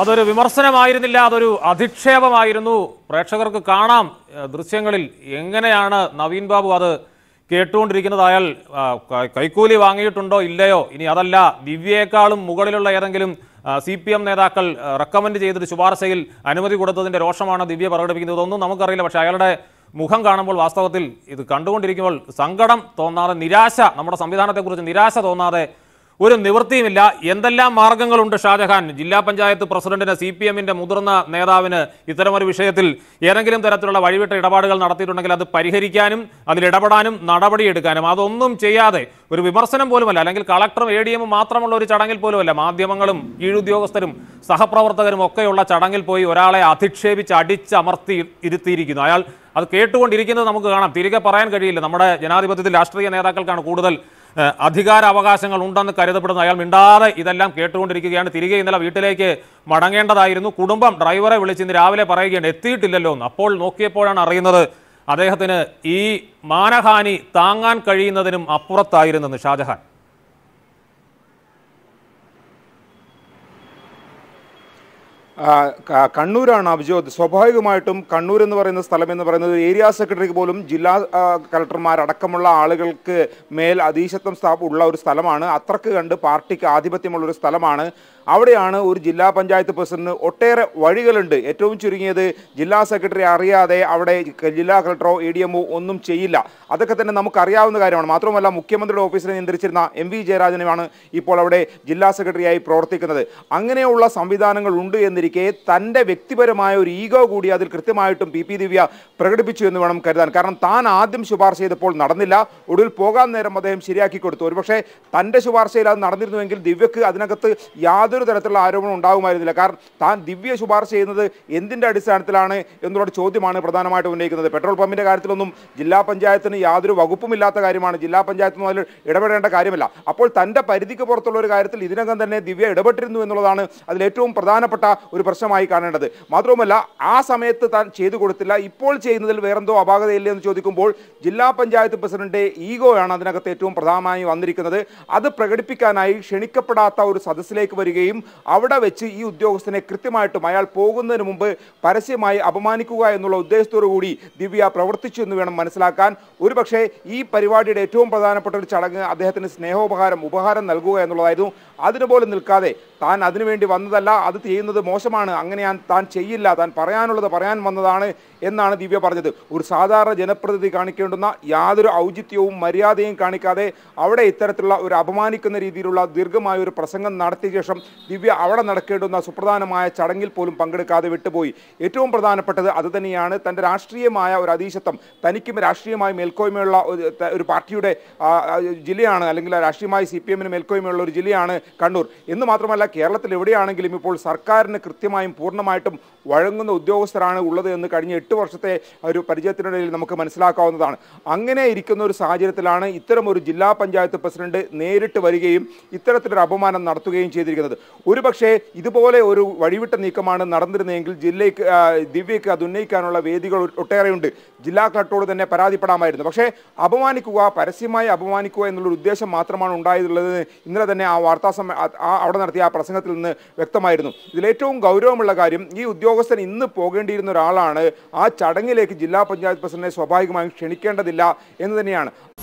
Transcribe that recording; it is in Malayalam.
അതൊരു വിമർശനമായിരുന്നില്ല അതൊരു അധിക്ഷേപമായിരുന്നു പ്രേക്ഷകർക്ക് കാണാം ദൃശ്യങ്ങളിൽ എങ്ങനെയാണ് നവീൻ ബാബു അത് കേട്ടുകൊണ്ടിരിക്കുന്നത് അയാൾ കൈക്കൂലി വാങ്ങിയിട്ടുണ്ടോ ഇല്ലയോ ഇനി അതല്ല ദിവ്യയേക്കാളും മുകളിലുള്ള ഏതെങ്കിലും സി പി എം നേതാക്കൾ റെക്കമെൻഡ് ചെയ്തിട്ട് ശുപാർശയിൽ അനുമതി കൊടുത്തതിൻ്റെ രോഷമാണ് ദിവ്യ പ്രകടിപ്പിക്കുന്നത് ഇതൊന്നും നമുക്കറിയില്ല പക്ഷേ അയാളുടെ മുഖം കാണുമ്പോൾ വാസ്തവത്തിൽ ഇത് കണ്ടുകൊണ്ടിരിക്കുമ്പോൾ സങ്കടം തോന്നാതെ നിരാശ നമ്മുടെ സംവിധാനത്തെക്കുറിച്ച് നിരാശ തോന്നാതെ ഒരു നിവൃത്തിയുമില്ല എന്തെല്ലാം മാർഗങ്ങളുണ്ട് ഷാജഹാൻ ജില്ലാ പഞ്ചായത്ത് പ്രസിഡന്റിന് സി പി എമ്മിന്റെ മുതിർന്ന നേതാവിന് ഇത്തരമൊരു വിഷയത്തിൽ ഏതെങ്കിലും തരത്തിലുള്ള വഴിവിട്ട ഇടപാടുകൾ നടത്തിയിട്ടുണ്ടെങ്കിൽ അത് പരിഹരിക്കാനും അതിലിടപെടാനും നടപടിയെടുക്കാനും അതൊന്നും ചെയ്യാതെ ഒരു വിമർശനം പോലുമല്ല അല്ലെങ്കിൽ കളക്ടറും എ ഡി എമ്മും മാത്രമുള്ള ഒരു ചടങ്ങിൽ പോലുമല്ല മാധ്യമങ്ങളും കീഴുദ്യോഗസ്ഥരും സഹപ്രവർത്തകരും ഒക്കെയുള്ള ചടങ്ങിൽ പോയി ഒരാളെ അധിക്ഷേപിച്ച് അടിച്ചമർത്തി ഇരുത്തിയിരിക്കുന്നു അയാൾ അത് കേട്ടുകൊണ്ടിരിക്കുന്നത് നമുക്ക് കാണാം തിരികെ പറയാൻ കഴിയില്ല നമ്മുടെ ജനാധിപത്യത്തിൽ രാഷ്ട്രീയ നേതാക്കൾക്കാണ് കൂടുതൽ അധികാരാവകാശങ്ങൾ ഉണ്ടെന്ന് കരുതപ്പെടുന്ന അയാൾ മിണ്ടാതെ ഇതെല്ലാം കേട്ടുകൊണ്ടിരിക്കുകയാണ് തിരികെ ഇന്നലെ വീട്ടിലേക്ക് മടങ്ങേണ്ടതായിരുന്നു കുടുംബം ഡ്രൈവറെ വിളിച്ച് ഇന്ന് രാവിലെ പറയുകയാണ് എത്തിയിട്ടില്ലല്ലോ എന്ന് അപ്പോൾ നോക്കിയപ്പോഴാണ് അറിയുന്നത് അദ്ദേഹത്തിന് ഈ മാനഹാനി താങ്ങാൻ കഴിയുന്നതിനും അപ്പുറത്തായിരുന്നെന്ന് ഷാജഹാൻ കണ്ണൂരാണ് അഭിജോത് സ്വാഭാവികമായിട്ടും കണ്ണൂർ എന്ന് പറയുന്ന സ്ഥലം എന്ന് പറയുന്നത് ഏരിയ സെക്രട്ടറിക്ക് പോലും ജില്ലാ കലക്ടർമാരടക്കമുള്ള ആളുകൾക്ക് മേൽ അധീശത്വം ഉള്ള ഒരു സ്ഥലമാണ് അത്രക്ക് കണ്ട് പാർട്ടിക്ക് ആധിപത്യമുള്ള ഒരു സ്ഥലമാണ് അവിടെയാണ് ഒരു ജില്ലാ പഞ്ചായത്ത് പ്രസിഡന്റ് ഒട്ടേറെ വഴികളുണ്ട് ഏറ്റവും ചുരുങ്ങിയത് ജില്ലാ സെക്രട്ടറി അറിയാതെ അവിടെ ജില്ലാ കളക്ടറോ എ ഡി എമ്മോ ഒന്നും ചെയ്യില്ല അതൊക്കെ തന്നെ നമുക്കറിയാവുന്ന കാര്യമാണ് മാത്രമല്ല മുഖ്യമന്ത്രിയുടെ ഓഫീസിനെ നിയന്ത്രിച്ചിരുന്ന എം വി ജയരാജനുമാണ് ഇപ്പോൾ അവിടെ ജില്ലാ സെക്രട്ടറിയായി പ്രവർത്തിക്കുന്നത് അങ്ങനെയുള്ള സംവിധാനങ്ങൾ ഉണ്ട് എന്നിരിക്കും കെ തൻ്റെ വ്യക്തിപരമായ ഒരു ഈഗോ കൂടി അതിൽ കൃത്യമായിട്ടും പി പി ദിവ്യ പ്രകടിപ്പിച്ചു എന്ന് വേണം കരുതാൻ കാരണം താൻ ആദ്യം ശുപാർശ ചെയ്തപ്പോൾ നടന്നില്ല ഒടുവിൽ പോകാൻ നേരം അദ്ദേഹം ശരിയാക്കി കൊടുത്തു ഒരുപക്ഷെ തൻ്റെ ശുപാർശയിൽ അത് നടന്നിരുന്നുവെങ്കിൽ ദിവ്യക്ക് അതിനകത്ത് യാതൊരു തരത്തിലുള്ള ആരോപണം ഉണ്ടാകുമായിരുന്നില്ല കാരണം താൻ ദിവ്യ ശുപാർശ ചെയ്യുന്നത് എന്തിൻ്റെ അടിസ്ഥാനത്തിലാണ് എന്നുള്ള ചോദ്യമാണ് പ്രധാനമായിട്ടും ഉന്നയിക്കുന്നത് പെട്രോൾ പമ്പിൻ്റെ കാര്യത്തിലൊന്നും ജില്ലാ പഞ്ചായത്തിന് യാതൊരു വകുപ്പുമില്ലാത്ത കാര്യമാണ് ജില്ലാ പഞ്ചായത്ത് അതിൽ ഇടപെടേണ്ട കാര്യമല്ല അപ്പോൾ തൻ്റെ പരിധിക്ക് പുറത്തുള്ള ഒരു കാര്യത്തിൽ ഇതിനകം തന്നെ ദിവ്യ ഇടപെട്ടിരുന്നു എന്നുള്ളതാണ് അതിൽ ഏറ്റവും പ്രധാനപ്പെട്ട ഒരു പ്രശ്നമായി കാണേണ്ടത് മാത്രവുമല്ല ആ സമയത്ത് താൻ ചെയ്തു കൊടുത്തില്ല ഇപ്പോൾ ചെയ്യുന്നതിൽ വേറെന്തോ അപാകതയില്ലേ എന്ന് ചോദിക്കുമ്പോൾ ജില്ലാ പഞ്ചായത്ത് പ്രസിഡന്റ് ഈഗോയാണ് അതിനകത്ത് ഏറ്റവും പ്രധാനമായി വന്നിരിക്കുന്നത് അത് പ്രകടിപ്പിക്കാനായി ക്ഷണിക്കപ്പെടാത്ത ഒരു സദസ്സിലേക്ക് വരികയും അവിടെ വെച്ച് ഈ ഉദ്യോഗസ്ഥനെ കൃത്യമായിട്ടും അയാൾ പോകുന്നതിന് മുമ്പ് പരസ്യമായി അപമാനിക്കുക എന്നുള്ള ഉദ്ദേശത്തോടു കൂടി ദിവ്യ പ്രവർത്തിച്ചു എന്ന് വേണം മനസ്സിലാക്കാൻ ഒരുപക്ഷെ ഈ പരിപാടിയുടെ ഏറ്റവും പ്രധാനപ്പെട്ട ഒരു ചടങ്ങ് അദ്ദേഹത്തിന് സ്നേഹോപഹാരം ഉപഹാരം നൽകുക എന്നുള്ളതായിരുന്നു അതിനുപോലെ പോലും നിൽക്കാതെ താൻ അതിനുവേണ്ടി വന്നതല്ല അത് ചെയ്യുന്നത് മോശം മോശമാണ് അങ്ങനെ ഞാൻ താൻ ചെയ്യില്ല താൻ പറയാനുള്ളത് പറയാൻ വന്നതാണ് എന്നാണ് ദിവ്യ പറഞ്ഞത് ഒരു സാധാരണ ജനപ്രതിനിധി കാണിക്കേണ്ടുന്ന യാതൊരു ഔചിത്യവും മര്യാദയും കാണിക്കാതെ അവിടെ ഇത്തരത്തിലുള്ള ഒരു അപമാനിക്കുന്ന രീതിയിലുള്ള ദീർഘമായ ഒരു പ്രസംഗം നടത്തിയ ശേഷം ദിവ്യ അവിടെ നടക്കേണ്ടുന്ന സുപ്രധാനമായ ചടങ്ങിൽ പോലും പങ്കെടുക്കാതെ വിട്ടുപോയി ഏറ്റവും പ്രധാനപ്പെട്ടത് അത് തന്നെയാണ് തൻ്റെ രാഷ്ട്രീയമായ ഒരു അതീശത്വം തനിക്കും രാഷ്ട്രീയമായി മേൽക്കോയ്മയുള്ള ഒരു പാർട്ടിയുടെ ജില്ലയാണ് അല്ലെങ്കിൽ രാഷ്ട്രീയമായി സി പി എമ്മിന് മേൽക്കോയ്മയുള്ള ഒരു ജില്ലയാണ് കണ്ണൂർ എന്ന് മാത്രമല്ല കേരളത്തിൽ എവിടെയാണെങ്കിലും ഇപ്പോൾ സർക്കാരിന് കൃത്യമായും പൂർണ്ണമായിട്ടും വഴങ്ങുന്ന ഉദ്യോഗസ്ഥരാണ് ഉള്ളത് എന്ന് കഴിഞ്ഞ എട്ട് വർഷത്തെ ഒരു പരിചയത്തിനിടയിൽ നമുക്ക് മനസ്സിലാക്കാവുന്നതാണ് അങ്ങനെ ഇരിക്കുന്ന ഒരു സാഹചര്യത്തിലാണ് ഇത്തരം ഒരു ജില്ലാ പഞ്ചായത്ത് പ്രസിഡന്റ് നേരിട്ട് വരികയും ഇത്തരത്തിലൊരു അപമാനം നടത്തുകയും ചെയ്തിരിക്കുന്നത് ഒരുപക്ഷെ ഇതുപോലെ ഒരു വഴിവിട്ട നീക്കമാണ് നടന്നിരുന്നതെങ്കിൽ ജില്ലയ്ക്ക് ദിവ്യയ്ക്ക് അത് ഉന്നയിക്കാനുള്ള വേദികൾ ഒട്ടേറെയുണ്ട് ജില്ലാ കളക്ടറോട് തന്നെ പരാതിപ്പെടാമായിരുന്നു പക്ഷേ അപമാനിക്കുക പരസ്യമായി അപമാനിക്കുക എന്നുള്ളൊരു ഉദ്ദേശം മാത്രമാണ് ഉണ്ടായിട്ടുള്ളത് ഇന്നലെ തന്നെ ആ വാർത്താ സമ അവിടെ നടത്തിയ ആ പ്രസംഗത്തിൽ നിന്ന് വ്യക്തമായിരുന്നു ഇതിലേറ്റവും ഗൗരവമുള്ള കാര്യം ഈ ഉദ്യോഗസ്ഥൻ ഇന്ന് പോകേണ്ടിയിരുന്ന ഒരാളാണ് ആ ചടങ്ങിലേക്ക് ജില്ലാ പഞ്ചായത്ത് പ്രസിഡന്റിനെ സ്വാഭാവികമായും ക്ഷണിക്കേണ്ടതില്ല എന്ന് തന്നെയാണ്